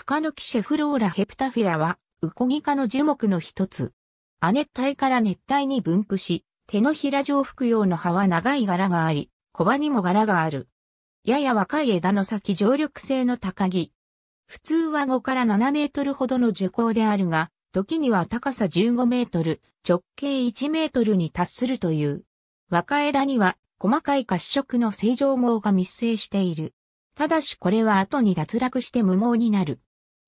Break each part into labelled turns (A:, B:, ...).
A: フカノキシェフローラヘプタフィラは、ウコギ科の樹木の一つ。亜熱帯から熱帯に分布し、手のひら状服用の葉は長い柄があり、小葉にも柄がある。やや若い枝の先常緑性の高木。普通は5から7メートルほどの樹高であるが、時には高さ15メートル、直径1メートルに達するという。若枝には細かい褐色の正常毛が密生している。ただしこれは後に脱落して無毛になる。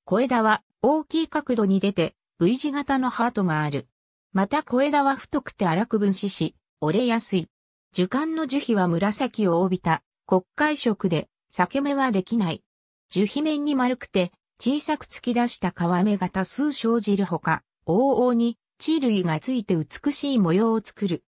A: 小枝は大きい角度に出て V 字型のハートがある。また小枝は太くて荒く分子し、折れやすい。樹幹の樹皮は紫を帯びた国会色で裂け目はできない。樹皮面に丸くて小さく突き出した皮目が多数生じるほか、往々に地類がついて美しい模様を作る。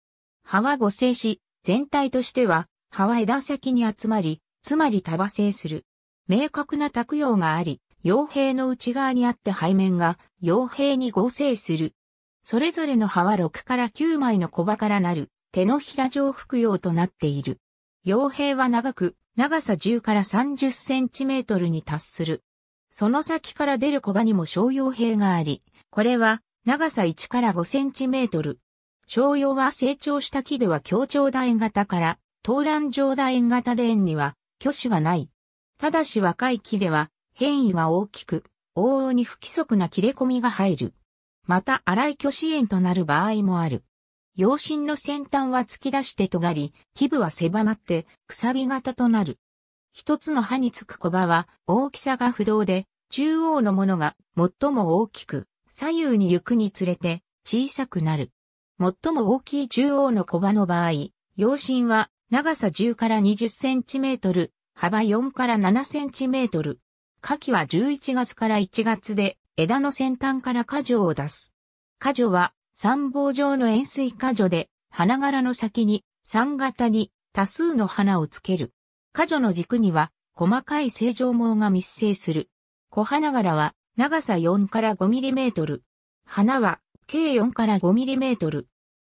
A: 葉は五星し、全体としては葉は枝先に集まり、つまり束性する。明確な卓用があり、傭兵の内側にあって背面が傭兵に合成する。それぞれの葉は6から9枚の小葉からなる手のひら状服用となっている。傭兵は長く、長さ10から30センチメートルに達する。その先から出る小葉にも小傭兵があり、これは長さ1から5センチメートル。小用は成長した木では強調楕円型から、東乱状楕円型で円には、虚子がない。ただし若い木では、変異は大きく、往々に不規則な切れ込みが入る。また荒い巨子炎となる場合もある。陽心の先端は突き出して尖り、基部は狭まってくさび型となる。一つの歯につく小葉は大きさが不動で、中央のものが最も大きく、左右に行くにつれて小さくなる。最も大きい中央の小葉の場合、陽心は長さ10から20センチメートル、幅4から7センチメートル、夏季は11月から1月で枝の先端から果樹を出す。果樹は三棒状の円錐果樹で花柄の先に三型に多数の花をつける。果樹の軸には細かい正常毛が密生する。小花柄は長さ4から5ミリメートル。花は計4から5ミリメートル。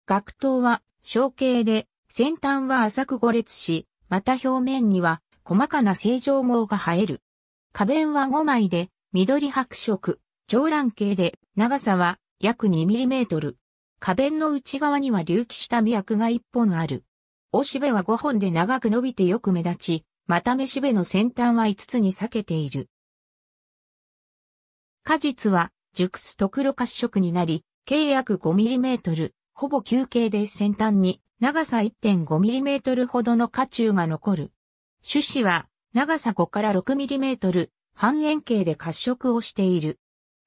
A: 学頭は小径で先端は浅く5列し、また表面には細かな正常毛が生える。花弁は5枚で、緑白色、上覧形で、長さは約 2mm。花弁の内側には隆起した脈が1本ある。おしべは5本で長く伸びてよく目立ち、まためしべの先端は5つに裂けている。果実は、熟すと黒褐色になり、計約 5mm、ほぼ球形で先端に長さ 1.5mm ほどの花柱が残る。種子は長さ5から 6mm、半円形で褐色をしている。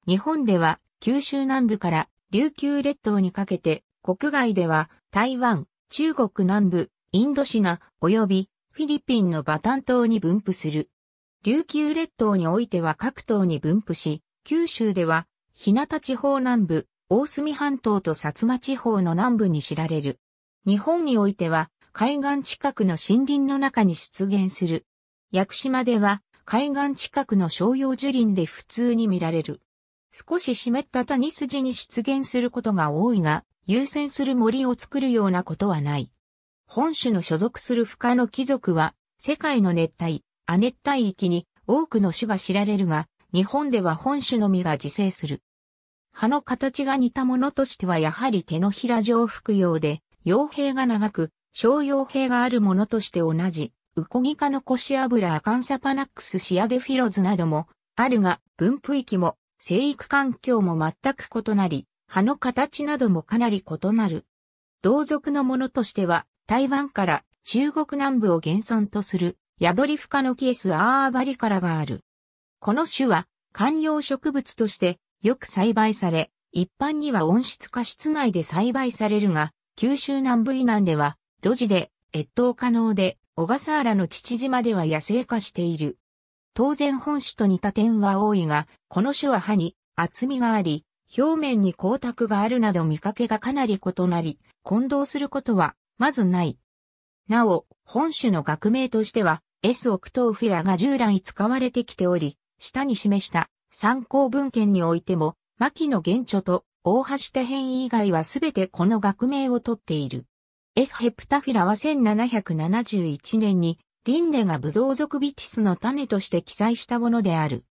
A: 日本では九州南部から琉球列島にかけて、国外では台湾、中国南部、インドシナ及びフィリピンのバタン島に分布する。琉球列島においては各島に分布し、九州では日向地方南部、大隅半島と薩摩地方の南部に知られる。日本においては海岸近くの森林の中に出現する。屋久島では海岸近くの商用樹林で普通に見られる。少し湿った谷筋に出現することが多いが、優先する森を作るようなことはない。本種の所属する深の貴族は、世界の熱帯、亜熱帯域に多くの種が知られるが、日本では本種のみが自生する。葉の形が似たものとしてはやはり手のひら状服用で、傭兵が長く、小傭兵があるものとして同じ、ウコギ科のコシ油アカンサパナックスシアデフィロズなどもあるが、分布域も生育環境も全く異なり、葉の形などもかなり異なる。同族のものとしては、台湾から中国南部を原村とする、ヤドリフ科のキエスアーバリカラがある。この種は、観葉植物としてよく栽培され、一般には温室化室内で栽培されるが、九州南部以南では、露地で越冬可能で、小笠原の父島では野生化している。当然本種と似た点は多いが、この種は歯に厚みがあり、表面に光沢があるなど見かけがかなり異なり、混同することはまずない。なお、本種の学名としては、S オクトーフィラが従来使われてきており、下に示した参考文献においても、牧野原著と大橋手編以外はすべてこの学名をとっている。S ヘプタフィラは1771年にリンネがブドウ族ビティスの種として記載したものである。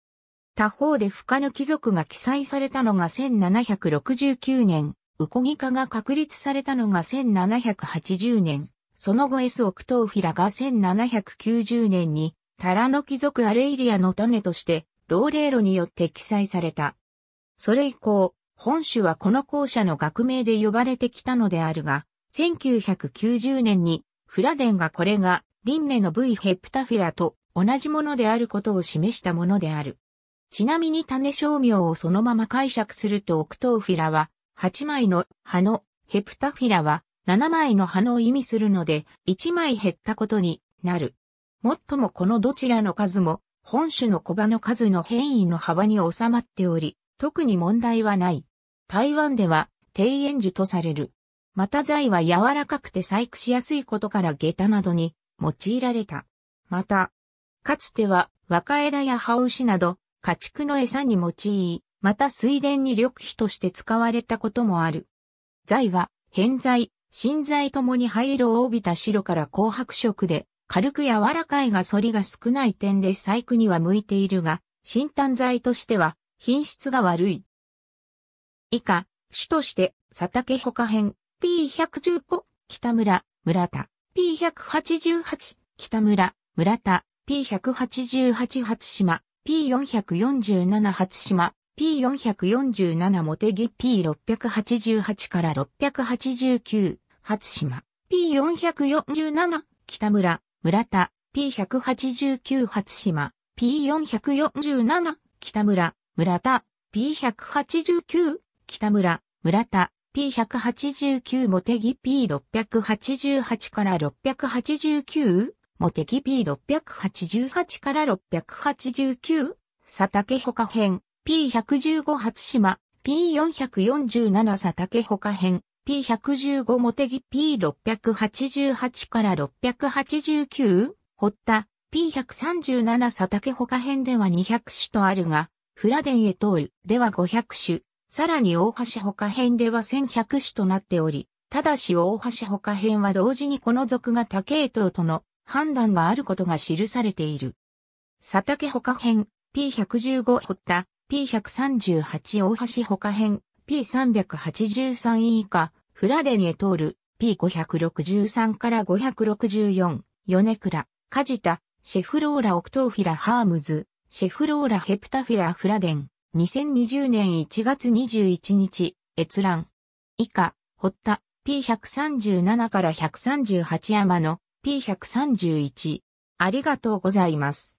A: 他方で可の貴族が記載されたのが1769年、ウコギ科が確立されたのが1780年、その後 S オクトーフィラが1790年に、タラノ貴族アレイリアの種として、ローレーロによって記載された。それ以降、本種はこの校舎の学名で呼ばれてきたのであるが、1990年にフラデンがこれがリンネの V ヘプタフィラと同じものであることを示したものである。ちなみに種商名をそのまま解釈するとオクトーフィラは8枚の葉のヘプタフィラは7枚の葉の意味するので1枚減ったことになる。もっともこのどちらの数も本種の小葉の数の変異の幅に収まっており、特に問題はない。台湾では庭園樹とされる。また材は柔らかくて細工しやすいことから下駄などに用いられた。また、かつては若枝や葉牛など家畜の餌に用い、また水田に緑肥として使われたこともある。材は、偏材、新材ともに灰色を帯びた白から紅白色で、軽く柔らかいが反りが少ない点で細工には向いているが、新炭材としては品質が悪い。以下、種として、佐竹他編、P115、北村、村田、P188、北村、村田、P188 初島、P447 初島、P447 モテギ P688 から689初島、P447 北村、村田、P189 初島、P447 北村、村田、P189 北村、村田、P189 モテギ P688 から689モテギ P688 から689佐竹他編 P115 初島 P447 佐竹他編 P115 モテギ P688 から689ホッタ P137 佐竹他編では200種とあるがフラデンへ通るでは500種さらに大橋他編では1100種となっており、ただし大橋他編は同時にこの属が他系統との判断があることが記されている。佐竹他編 P115 堀田 P138 大橋他編 P383 以下フラデニエ通る P563 から564ラカジタシェフローラオクトーフィラハームズシェフローラヘプタフィラフラデン2020年1月21日、閲覧。以下、堀田、P137 から138山の P131。ありがとうございます。